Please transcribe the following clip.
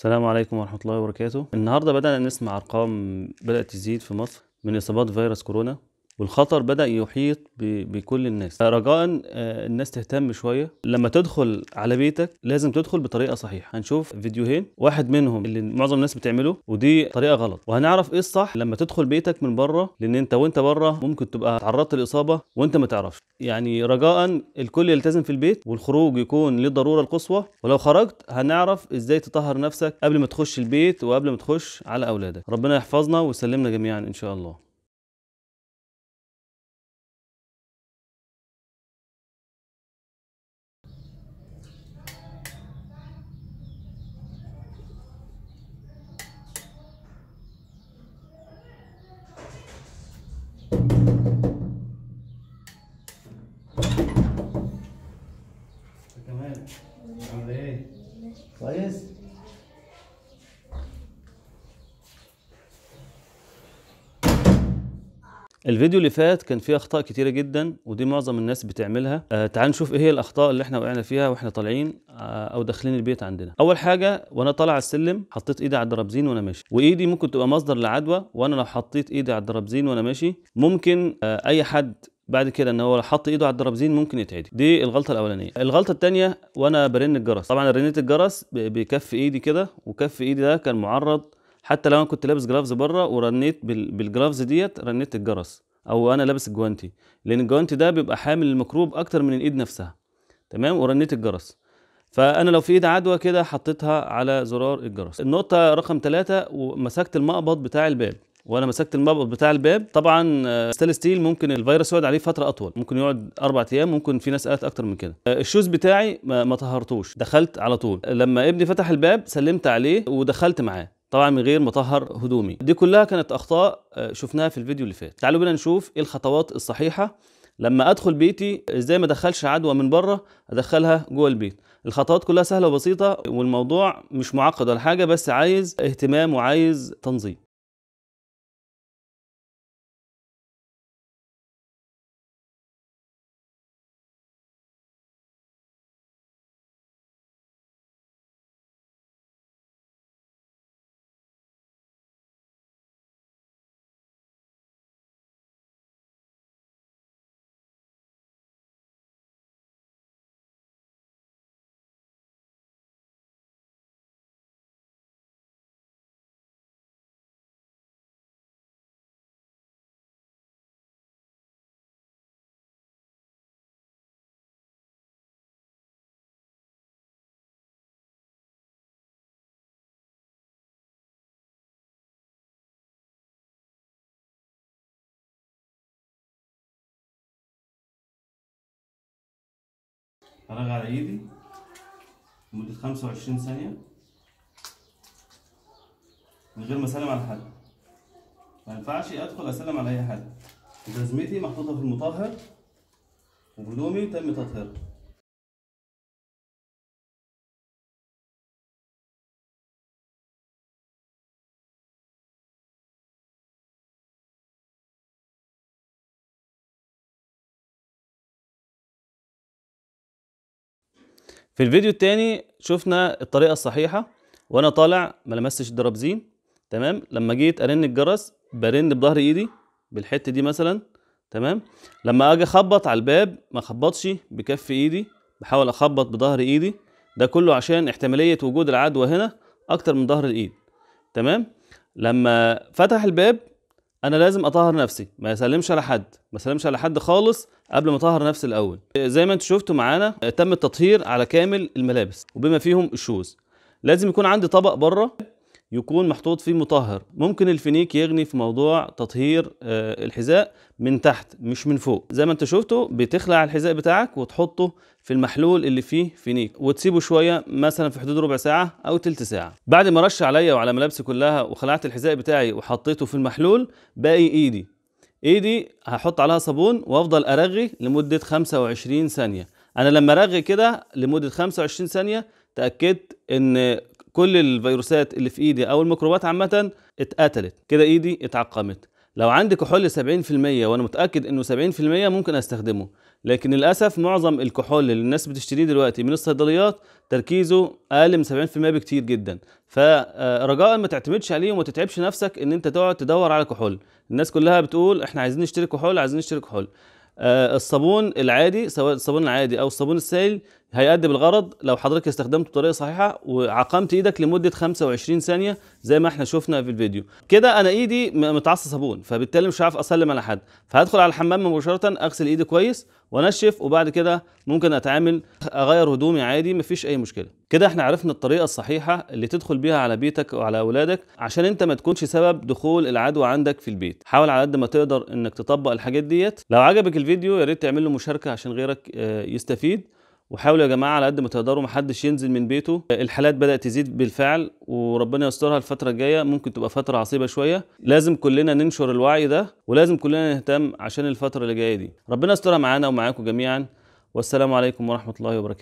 السلام عليكم ورحمة الله وبركاته النهاردة بدأنا نسمع أرقام بدأت تزيد في مصر من إصابات فيروس كورونا والخطر بدأ يحيط بكل الناس رجاء آه، الناس تهتم شوية لما تدخل على بيتك لازم تدخل بطريقة صحيحة هنشوف فيديوهين واحد منهم اللي معظم الناس بتعمله ودي طريقة غلط وهنعرف ايه الصح لما تدخل بيتك من بره لان انت وانت بره ممكن تبقى تعرضت لإصابة وانت ما تعرفش يعني رجاء الكل يلتزم في البيت والخروج يكون للضرورة القصوى ولو خرجت هنعرف ازاي تطهر نفسك قبل ما تخش البيت وقبل ما تخش على اولادك ربنا يحفظنا ويسلمنا جميعا ان شاء الله كويس الفيديو اللي فات كان فيه اخطاء كتيره جدا ودي معظم الناس بتعملها آه تعال نشوف ايه هي الاخطاء اللي احنا وقعنا فيها واحنا طالعين آه او داخلين البيت عندنا اول حاجه وانا طالع على السلم حطيت ايدي على الدرابزين وانا ماشي وايدي ممكن تبقى مصدر لعدوى وانا لو حطيت ايدي على الدرابزين وانا ماشي ممكن آه اي حد بعد كده ان هو حط ايده على الدرابزين ممكن يتعدي دي الغلطه الاولانيه الغلطه الثانيه وانا برن الجرس طبعا رنيت الجرس بكف ايدي كده وكف ايدي ده كان معرض حتى لو انا كنت لابس جرافز بره ورنيت بالجرافز ديت رنيت الجرس او انا لابس الجوانتي لان الجوانتي ده بيبقى حامل الميكروب اكتر من الايد نفسها تمام ورنيت الجرس فانا لو في ايد عدوى كده حطيتها على زرار الجرس النقطه رقم ثلاثة ومسكت المقبض بتاع الباب وانا مسكت المبط بتاع الباب طبعا ستيل آه، ستيل ممكن الفيروس يقعد عليه فتره اطول ممكن يقعد اربع ايام ممكن في ناس قالت اكتر من كده آه، الشوز بتاعي ما طهرتوش دخلت على طول لما ابني فتح الباب سلمت عليه ودخلت معاه طبعا من غير ما اطهر هدومي دي كلها كانت اخطاء آه، شفناها في الفيديو اللي فات تعالوا بنا نشوف ايه الخطوات الصحيحه لما ادخل بيتي ازاي ما ادخلش عدوى من بره ادخلها جوه البيت الخطوات كلها سهله وبسيطه والموضوع مش معقد ولا حاجه بس عايز اهتمام وعايز تنظيم فرغ على ايدي لمدة خمسة وعشرين ثانية من غير ما اسلم على حد ما ينفعش ادخل اسلم على اي حد جزمتي محطوطة في المطهر وهدومي تم تطهيرها في الفيديو التاني شفنا الطريقه الصحيحه وانا طالع ما لمستش الدرابزين تمام لما جيت ارن الجرس برن بظهر ايدي بالحته دي مثلا تمام لما اجي اخبط على الباب ما اخبطش بكف ايدي بحاول اخبط بظهر ايدي ده كله عشان احتماليه وجود العدوى هنا اكتر من ظهر الايد تمام لما فتح الباب انا لازم اطهر نفسي ما اسلمش على حد ما اسلمش على حد خالص قبل ما اطهر نفسي الاول زي ما انتم شفتوا معانا تم التطهير على كامل الملابس وبما فيهم الشوز لازم يكون عندي طبق بره يكون محطوط فيه مطهر ممكن الفينيك يغني في موضوع تطهير آه، الحذاء من تحت مش من فوق زي ما انت شفته بتخلع الحذاء بتاعك وتحطه في المحلول اللي فيه فينيك وتسيبه شويه مثلا في حدود ربع ساعه او تلت ساعه بعد ما رش عليا وعلى ملابسي كلها وخلعت الحذاء بتاعي وحطيته في المحلول باقي ايدي ايدي هحط عليها صابون وافضل ارغي لمده 25 ثانيه انا لما ارغي كده لمده 25 ثانيه تاكدت ان كل الفيروسات اللي في ايدي او الميكروبات عامه اتقتلت كده ايدي اتعقمت لو عندي كحول 70% وانا متاكد انه 70% ممكن استخدمه لكن للاسف معظم الكحول اللي الناس بتشتريه دلوقتي من الصيدليات تركيزه اقل من 70% بكتير جدا فرجاء ما تعتمدش عليه وما تتعبش نفسك ان انت تقعد تدور على كحول الناس كلها بتقول احنا عايزين نشتري كحول عايزين نشتري كحول آه، الصابون العادي سواء الصابون العادي او الصابون السائل هيأدي بالغرض لو حضرتك استخدمته بطريقه صحيحه وعقمت ايدك لمده 25 ثانيه زي ما احنا شفنا في الفيديو كده انا ايدي متعصى صابون فبالتالي مش هعرف اسلم على حد فهدخل على الحمام مباشره اغسل ايدي كويس وانشف وبعد كده ممكن اتعامل اغير هدومي عادي مفيش اي مشكله كده احنا عرفنا الطريقه الصحيحه اللي تدخل بيها على بيتك وعلى اولادك عشان انت ما تكونش سبب دخول العدوى عندك في البيت حاول على قد ما تقدر انك تطبق الحاجات ديت لو عجبك الفيديو يا ريت تعمل له مشاركه عشان غيرك آه، يستفيد وحاولوا يا جماعه على قد ما تقدروا محدش ينزل من بيته الحالات بدات تزيد بالفعل وربنا يسترها الفتره الجايه ممكن تبقى فتره عصيبه شويه لازم كلنا ننشر الوعي ده ولازم كلنا نهتم عشان الفتره اللي جايه دي ربنا يسترها معانا ومعاكم جميعا والسلام عليكم ورحمه الله وبركاته